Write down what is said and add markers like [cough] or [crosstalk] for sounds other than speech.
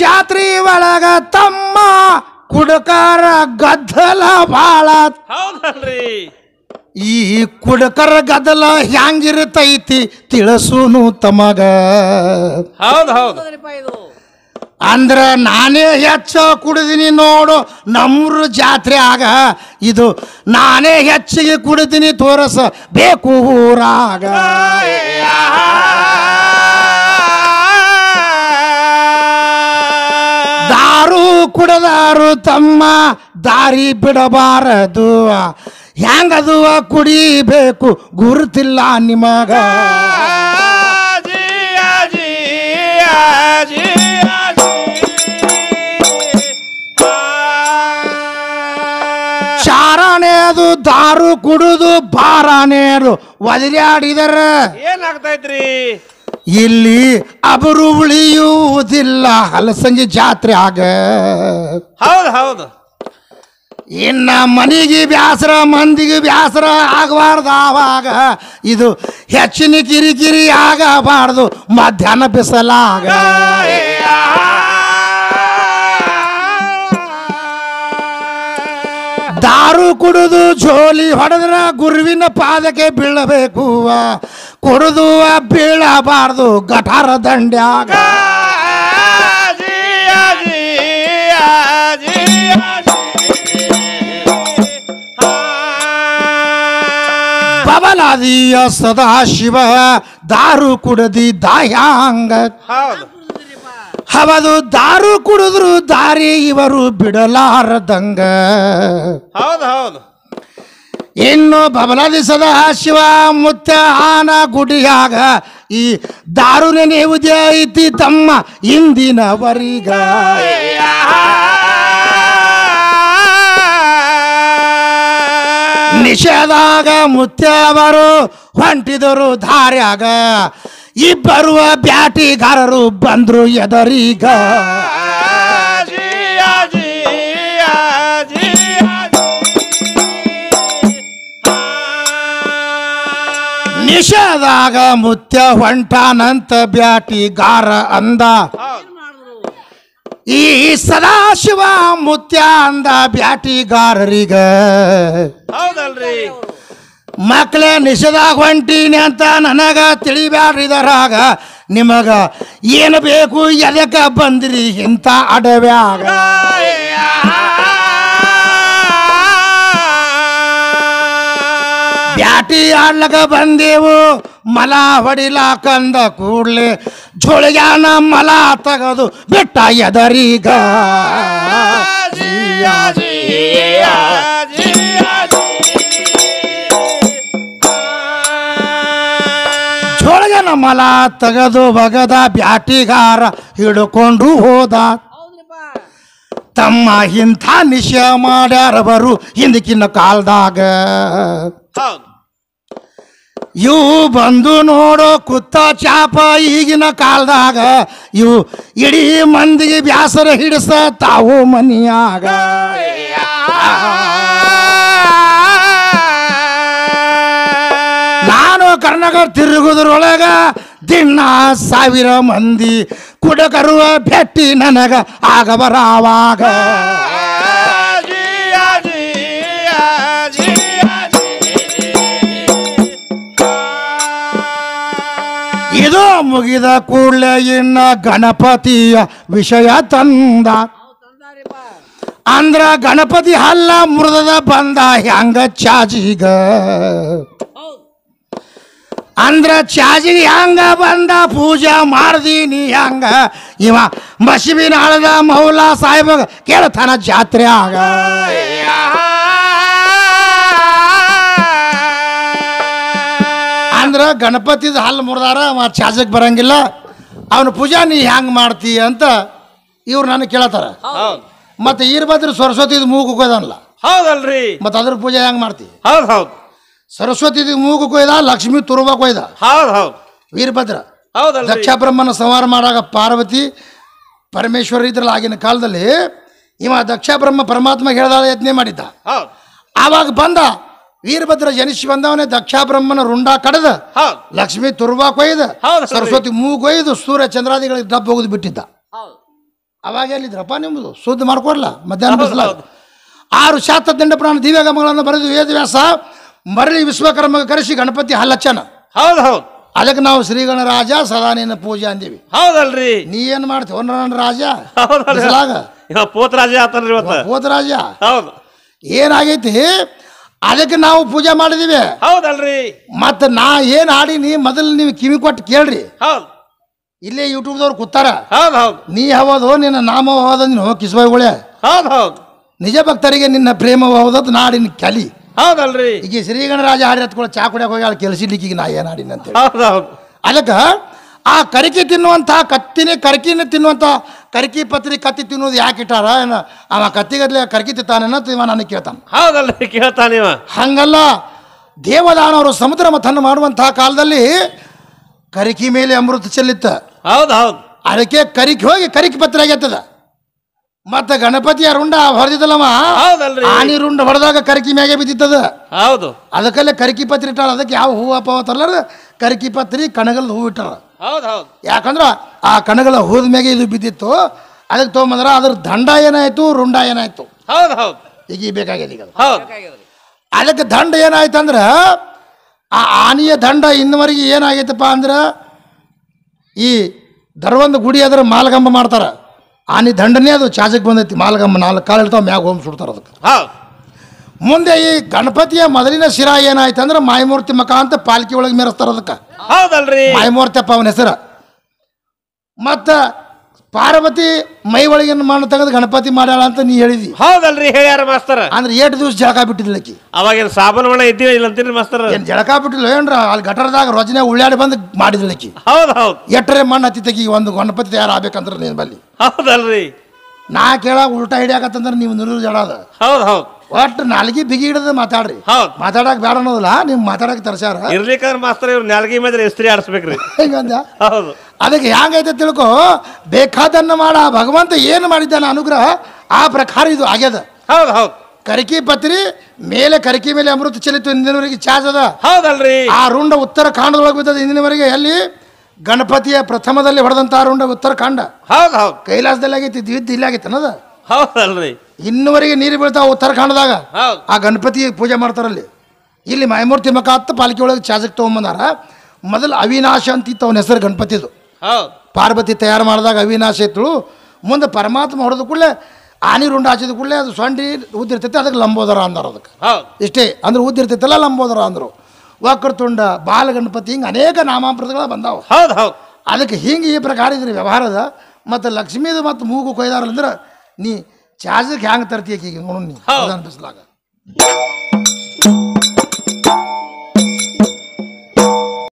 ಜಾತ್ರಿ ಒಳಗ ತಮ್ಮ ಕುಡಕರ ಗದ್ದಲ ಬಾಳ ಈ ಕುಡಕರ ಗದ್ದಲ ಹೆಂಗಿರತೈತಿ ತಿಳಸುನು ತಮಗ ಹೌದು ಹೌದು ಅಂದ್ರ ನಾನೇ ಹೆಚ್ಚ ಕುಡಿದಿನಿ ನೋಡು ನಮ್ರ ಜಾತ್ರೆ ಆಗ ಇದು ನಾನೇ ಹೆಚ್ಚಿಗೆ ಕುಡಿದಿನಿ ತೋರಸ ಬೇಕು ಊರಾಗ ಯಾರು ಕುಡದಾರು ತಮ್ಮ ದಾರಿ ಬಿಡಬಾರದು ಹೆಂಗದು ಕುಡಿಬೇಕು ಗುರುತಿಲ್ಲ ನಿಮಗ ಚಾರಣೆದು ದಾರು ಕುಡಿದು ಬಾರಾನೇದು ಏನಾಗ್ತಾ ಇದ್ರಿ ಇಲ್ಲಿ ಅಬರು ಉಳಿಯುವುದಿಲ್ಲ ಹಲಸಂಗಿ ಜಾತ್ರೆ ಆಗ ಹೌದು ಹೌದು ಇನ್ನ ಮನೆಗೆ ಬ್ಯಾಸರ ಮಂದಿಗೆ ಬ್ಯಾಸರ ಆಗಬಾರ್ದು ಆವಾಗ ಇದು ಹೆಚ್ಚಿನ ಕಿರಿಕಿರಿ ಆಗಬಾರ್ದು ಮಧ್ಯಾಹ್ನ ಆಗ ದಾರು ಕುಡಿದು ಜೋಲಿ ಹೊಡೆದ್ರ ಗುರುವಿನ ಪಾದಕ್ಕೆ ಬೀಳಬೇಕು ಕುಡಿದು ಬೀಳಬಾರ್ದು ಗಟಾರ ದಂಡ್ಯಾಗ ಬಬಲಾದಿಯ ಸದಾ ಶಿವ ದಾರು ಕುಡದಿ ದಾಯಾಂಗ ಹೌದು ದಾರು ಕುಡಿದ್ರು ದಾರಿ ಇವರು ಬಿಡಲಾರದಂಗ ಹೌದು ಹೌದು ಇನ್ನು ದಿಸದ ಶಿವ ಮುತ್ತ ಆನ ಗುಡಿಯಾಗ ಈ ದಾರುಣ ನೀವು ಐತಿ ತಮ್ಮ ಇಂದಿನ ವರಿಗ ನಿಷೇಧಾಗ ಮುತ್ಯವರು ಹೊಂಟಿದರು ಧಾರ್ಯಾಗ ಇಬ್ಬರುವ ಬ್ಯಾಟಿಗಾರರು ಬಂದ್ರು ಎದರಿಗ ನಿಷದಾಗ ಮುತ್ಯ ಹೊಂಟಾನಂತ ಬ್ಯಾಟಿಗಾರ ಗಾರ ಅಂದ ಈ ಸದಾಶಿವ ಮುತ್ಯ ಅಂದ ಬ್ಯಾಟಿಗಾರರಿಗ ಹೌದಲ್ರಿ ನಿಷದಾಗ ಹೊಂಟೀನಿ ಅಂತ ನನಗ ತಿಳಿಬ್ಯಾಡ್ರಿ ಇದರಾಗ ನಿಮಗ ಏನು ಬೇಕು ಎದಕ್ಕೆ ಬಂದ್ರಿ ಇಂಥ ಅಡವ್ಯಾಗ ಲಾಟಿ ಆಡ್ಲಕ ಬಂದೇವು ಮಲ ಹೊಡಿಲಾಕಂದ ಕೂಡ್ಲೆ ಜೋಳಿಗಾನ ಮಲ ತಗದು ಬೆಟ್ಟ ಎದರೀಗ ಜೋಳಿಗನ ಮಲ ತಗದು ಬಗದ ಬ್ಯಾಟಿಗಾರ ಹಿಡ್ಕೊಂಡು ಹೋದ ತಮ್ಮ ಇಂಥ ಮಾಡ್ಯಾರ ಬರು ಹಿಂದಕ್ಕಿನ ಕಾಲದಾಗ ಇವು ಬಂದು ನೋಡೋ ಕುತ್ತ ಚಾಪ ಈಗಿನ ಕಾಲದಾಗ ಇವು ಇಡೀ ಮಂದಿಗೆ ಬ್ಯಾಸರ ಹಿಡಿಸ ತಾವು ಮನಿಯಾಗ ನಾನು ಕರ್ನಾಟಕ ತಿರುಗುದ್ರೊಳಗ ದಿನ ಸಾವಿರ ಮಂದಿ ಕುಡಕರುವ ಭೇಟಿ ನನಗ ಬರಾವಾಗ ಮುಗಿದ ಕೂಡಲೇ ಇನ್ನ ಗಣಪತಿಯ ವಿಷಯ ತಂದ ಅಂದ್ರ ಗಣಪತಿ ಹಲ್ಲ ಮೃದದ ಬಂದ ಹೆಂಗ ಚಾಜಿಗ ಅಂದ್ರ ಚಾಜಿ ಹೆಂಗ ಬಂದ ಪೂಜಾ ಮಾಡ್ದೀನಿ ಹ್ಯಾಂಗ ಇವ ಮಸಿಬಿನ ಹಳದ ಮೌಲಾ ಸಾಹೇಬ ಕೇಳ್ತಾನ ಜಾತ್ರೆ ಆಗ ಗಣಪತಿದ ಹಲ್ಲು ಮುರಿದಾರ ಅವ ಚಾಜಕ್ಕೆ ಬರಂಗಿಲ್ಲ ಅವನ ಪೂಜಾ ನೀ ಹ್ಯಾಂಗೆ ಮಾಡ್ತಿ ಅಂತ ಇವ್ರು ನನಗೆ ಕೇಳತ್ತಾರ ಮತ್ತೆ ವೀರಭದ್ರ ಸರಸ್ವತಿ ಮೂಗು ಕೊಯ್ದಲ್ಲ ಹೌದಲ್ರಿ ಮತ್ತೆ ಅದ್ರ ಪೂಜೆ ಹೆಂಗ್ ಮಾಡ್ತಿ ಹೌದು ಹೌದು ಸರಸ್ವತಿ ಮೂಗು ಕೊಯ್ದ ಲಕ್ಷ್ಮಿ ತುರುಬ ಕೊಯ್ದ ಹೌದು ಹೌದು ವೀರಭದ್ರ ದಕ್ಷ ಬ್ರಹ್ಮನ ಸಂಹಾರ ಮಾಡಾಗ ಪಾರ್ವತಿ ಪರಮೇಶ್ವರ ಇದ್ರಲ್ಲ ಆಗಿನ ಕಾಲದಲ್ಲಿ ಇವ ದಕ್ಷ ಬ್ರಹ್ಮ ಪರಮಾತ್ಮ ಹೇಳ್ದ ಯತ್ನೆ ಮಾಡಿದ್ದ ಆವಾಗ ಬಂದ ವೀರಭದ್ರ ಜನಿಸಿ ಬಂದವನೇ ದಕ್ಷಾಬ್ರಹ್ಮನ ರುಂಡ ಕಡದ ಲಕ್ಷ್ಮಿ ತುರ್ವಾ ಕೊಯ್ದ ಸರಸ್ವತಿ ಮೂ ಕೊಯ್ದು ಸೂರ್ಯ ಚಂದ್ರಾದಿಗಳಿಗೆ ದಬ್ಬ ಹೋಗುದು ಬಿಟ್ಟಿದ್ದ ಅವಾಗ ಎಲ್ಲಿದ್ರಪ್ಪ ನಿಮ್ಮದು ಶುದ್ಧ ಮಾಡ್ಕೊಡ್ಲ ಮಧ್ಯಾಹ್ನ ಬಿಸಿಲ ಆರು ಶಾತ ದಂಡ ಪ್ರಾಣ ದಿವ್ಯಾಗಮಗಳನ್ನು ಬರೆದು ವೇದವ್ಯಾಸ ಮರಳಿ ವಿಶ್ವಕರ್ಮ ಕರೆಸಿ ಗಣಪತಿ ಹಲ್ಲಚ್ಚನ ಹೌದು ಹೌದು ಅದಕ್ಕೆ ನಾವು ಶ್ರೀಗಣ ರಾಜ ಸದಾ ಪೂಜೆ ಅಂದೀವಿ ಹೌದಲ್ರಿ ನೀ ಏನ್ ಮಾಡ್ತೀವಿ ರಾಜ ಪೋತರಾಜ ಪೋತರಾಜ ಹೌದು ಏನಾಗೈತಿ ಅದಕ್ಕೆ ನಾವು ಪೂಜೆ ಮಾಡಿದೀವಿ ಹೌದಲ್ರಿ ಮತ್ತೆ ನಾ ಏನ್ ಆಡಿನಿ ಮೊದಲು ನೀವು ಕಿವಿ ಕೊಟ್ಟು ಕೇಳ್ರಿ ಹೌದು ಇಲ್ಲೇ ಯೂಟ್ಯೂಬ್ದವ್ರು ಕೂತಾರ ಹೌದು ಹೌದು ನೀ ಹೋದೋ ನಿನ್ನ ನಾಮ ಹೋದ ನೀನು ಹೋಗಿ ಕಿಸ್ಬಾಯ್ಗಳೇ ಹೌದು ಹೌದು ನಿಜ ಭಕ್ತರಿಗೆ ನಿನ್ನ ಪ್ರೇಮ ಹೋದದ್ದು ನಾಡಿನ ಕಲಿ ಹೌದಲ್ರಿ ಈಗ ಶ್ರೀಗಣರಾಜ ಹಾಡಿ ಹತ್ಕೊಳ್ಳೋ ಚಾ ಕುಡಿಯಕ್ಕೆ ಹೋಗಿ ಅಲ್ಲಿ ಇಲ್ಲಿಗೆ ನಾ ಏನ್ ಆಡಿನ ಅಂತ ಹೌದು ಅದಕ್ಕೆ ಆ ಕರಿಕೆ ತಿನ್ನುವಂತಹ ಕತ್ತಿನ ಕರಿಕಿನ ತಿನ್ನುವಂತಹ ಕರ್ಕಿ ಪತ್ರಿ ಕತ್ತಿ ತಿನ್ನೋದು ಯಾಕೆ ಇಟ್ಟಾರ ಏನ ಅವ ಕತ್ತಿಗದ್ಲೆ ಕರ್ಕಿ ತಿತ್ತಾನೇನ ನನಗೆ ಕೇಳ್ತಾನೆ ಹೌದಲ್ಲ ಕೇಳ್ತಾನೆ ಹಂಗಲ್ಲ ದೇವದಾನವರು ಸಮುದ್ರ ಮಥನ ಮಾಡುವಂತಹ ಕಾಲದಲ್ಲಿ ಕರಿಕಿ ಮೇಲೆ ಅಮೃತ ಚೆಲ್ಲಿತ್ತ ಹೌದು ಹೌದು ಅದಕ್ಕೆ ಕರಿಕಿ ಹೋಗಿ ಕರಿಕಿ ಪತ್ರ ಆಗೈತದ ಮತ್ತೆ ಗಣಪತಿಯ ರುಂಡ ಹೌದಲ್ರಿ ಆನಿ ರುಂಡ ಹೊಡೆದಾಗ ಕರಿಕಿ ಮ್ಯಾಗೆ ಬಿದ್ದಿತ್ತದ ಹೌದು ಅದಕ್ಕಲ್ಲೇ ಕರಿಕಿ ಪತ್ರಿ ಇಟ್ಟಾರ ಅದಕ್ಕೆ ಯಾವ ಹೂವು ಅಪ್ಪ ತರಲಾರ ಕರಿಕಿ ಪತ್ರಿ ಕಣಗಲ್ ಹೂವು ಇಟ್ಟಾರ ಹೌದು ಹೌದು ಯಾಕಂದ್ರ ಆ ಕಣಗಳ ಹೋದ ಮ್ಯಾಗೆ ಇದು ಬಿದ್ದಿತ್ತು ಅದಕ್ಕೆ ತೊಗೊಂಬಂದ್ರ ಅದ್ರ ದಂಡ ಏನಾಯ್ತು ರುಂಡ ಏನಾಯ್ತು ಹೌದು ಹೌದು ಈಗ ಈಗ ಅದಕ್ಕೆ ದಂಡ ಏನಾಯ್ತಂದ್ರ ಆ ಆನೆಯ ದಂಡ ಇನ್ನವರೆಗೆ ಏನಾಗೈತಪ್ಪ ಅಂದ್ರೆ ಈ ದರ್ವಂದ ಗುಡಿ ಅದರ ಮಾಲಗಂಬ ಮಾಡ್ತಾರೆ ಆನೆ ದಂಡನೇ ಅದು ಚಾಚಕ್ಕೆ ಬಂದೈತಿ ಮಾಲ್ಗಂಬ ನಾಲ್ಕು ಕಾಲು ಇಳ್ತಾವ ಮ್ಯಾಗ ಹೋಮ್ ಸುಡ್ತಾರೆ ಅದಕ್ಕೆ ಮುಂದೆ ಈ ಗಣಪತಿಯ ಮೊದಲಿನ ಶಿರಾ ಏನಾಯ್ತು ಅಂದ್ರೆ ಮಾಯಮೂರ್ತಿ ಮಕ ಅಂತ ಪಾಲ್ಕಿ ಒಳಗೆ ಮೇರೆಸ್ತಾರ ಅದಕ್ಕೆ ಮಾಯಮೂರ್ತಿಯಪ್ಪ ಅವನ ಹೆಸರು ಮತ್ತ ಪಾರ್ವತಿ ಮೈ ಒಳಗಿನ ಮಣ್ಣು ತೆಗೆದು ಗಣಪತಿ ಮಾಡ್ಯಾಳ ಅಂತ ನೀ ಹೇಳಿದಿ ಹೌದಲ್ರಿ ಹೇಳ್ಯಾರ ಮಾಸ್ತರ ಅಂದ್ರೆ ಏಟ್ ದಿವಸ ಜಳಕ ಬಿಟ್ಟಿದ್ಲಕ್ಕಿ ಅವಾಗಿನ ಸಾಬನ್ ಒಣ ಇದ್ದೀವಿ ಇಲ್ಲ ಅಂತೀರಿ ಮಾಸ್ತರ ಏನು ಜಳಕ ಬಿಟ್ಟಿಲ್ಲ ಏನ್ರ ಅಲ್ಲಿ ಗಟರದಾಗ ರಜನೆ ಉಳ್ಳಾಡಿ ಬಂದು ಅಕ್ಕಿ ಹೌದು ಹೌದು ಎಟ್ಟರೆ ಮಣ್ಣು ಹತ್ತಿ ತೆಗಿ ಒಂದು ಗಣಪತಿ ಆಗ್ಬೇಕಂದ್ರ ನೀನು ಬಲ್ಲಿ ಹೌದಲ್ರಿ ನಾ ಕೇಳ ಉಲ್ಟಾ ಹಿಡಿಯಾಕತ್ತಂದ್ರೆ ನೀವು ನೂರು ಜಡ ಅದ ಹೌದು ಹೌದು ಒಟ್ಟು ನಾಲ್ಗಿ ಬಿಗಿ ಹಿಡಿದು ಮಾತಾಡ್ರಿ ಹೌದು ಮಾತಾಡಕ್ ಬೇಡ ಅನ್ನೋದಿಲ್ಲ ನೀವು ಮಾತಾಡಕ್ ತರ್ಸ್ಯಾರ ಇರ್ಲಿಕ್ಕ ಮಾಸ್ತರ ಇವ್ರು ನಾಲ್ಗಿ ಮೇಲೆ ಇಸ್ತ್ರಿ ಆಡ್ಸ್ಬೇಕ್ರಿ [laughs] ಹಿಂಗಂದ ಹೌದು ಅದಕ್ಕೆ ಹ್ಯಾಂಗೈತೆ ತಿಳ್ಕೊ ಬೇಕಾದನ್ನು ಮಾಡ ಭಗವಂತ ಏನು ಮಾಡಿದ್ದಾನ ಅನುಗ್ರಹ ಆ ಪ್ರಕಾರ ಇದು ಆಗ್ಯದ ಹೌದು ಹೌದು ಕರಿಕಿ ಪತ್ರಿ ಮೇಲೆ ಕರಿಕಿ ಮೇಲೆ ಅಮೃತ ಚಲಿತು ಇಂದಿನವರೆಗೆ ಚಾಜದ ಹೌದಲ್ರಿ ಆ ರುಂಡ ಉತ್ತರ ಕಾಂಡದೊಳಗೆ ಬಿದ್ದದ ಇಂದಿನವರೆಗೆ ಅಲ್ಲಿ ಗಣಪತಿಯ ಪ್ರಥಮದಲ್ಲಿ ಹೊಡೆದಂತ ರುಂಡ ಉತ್ತರ ಕಾಂಡ ಹೌದು ಹೌದು ಕೈಲಾಸದಲ್ಲಿ ಆಗೈತಿ ದ್ವಿದ ಇಲ್ಲ ಆಗೈತೆ ಅನ್ನೋದು ಹೌದಲ್ರಿ ಇನ್ನುವರೆಗೆ ನೀರು ಬೀಳ್ತಾವ ಉತ್ತರ ಆ ಗಣಪತಿ ಪೂಜೆ ಮಾಡ್ತಾರಲ್ಲಿ ಇಲ್ಲಿ ಮಾಯಮೂರ್ತಿ ಮಕ ಹತ್ತು ಪಾಲಿಕೆ ಒಳಗೆ ಚಾಜಕ್ಕೆ ತೊಗೊಂಬಂದಾರ ಮೊದಲು ಅವಿನಾಶ ಅಂತ ಇತ್ತು ಅವನ ಹೆಸರು ಗಣಪತಿದು ಪಾರ್ವತಿ ತಯಾರು ಮಾಡಿದಾಗ ಅವಿನಾಶ ಇತ್ತಳು ಮುಂದೆ ಪರಮಾತ್ಮ ಹೊಡೆದಕ್ಕೂಡಲೇ ಆನಿ ರುಂಡು ಹಾಚಿದಕ್ಕೂಡಲೇ ಅದು ಸೊಂಡಿ ಉದ್ದಿರ್ತೈತೆ ಅದಕ್ಕೆ ಲಂಬೋದರ ಅಂದರು ಅದಕ್ಕೆ ಇಷ್ಟೇ ಅಂದ್ರೆ ಉದ್ದಿರ್ತೈತಲ್ಲ ಲಂಬೋದರ ಅಂದರು ವಕ್ರತುಂಡ ಬಾಲಗಣಪತಿ ಹಿಂಗೆ ಅನೇಕ ನಾಮಾಮೃತಗಳು ಬಂದಾವ ಹೌದು ಹೌದು ಅದಕ್ಕೆ ಹಿಂಗೆ ಈ ಪ್ರಕಾರ ಇದ್ರಿ ವ್ಯವಹಾರದ ಮತ್ತು ಲಕ್ಷ್ಮೀದು ಮತ್ತು ಮೂಗು ಕೊಯ್ದಾರಲ್ಲಂದ್ರೆ ನೀ ಚಾರ್ಜಕ್ಕೆ ಹ್ಯಾಂಗೆ ತರ್ತೀಯ ಈಗ ನೋಡು ನೀ ಅನ್ಬಿಸ್ಲಾಗ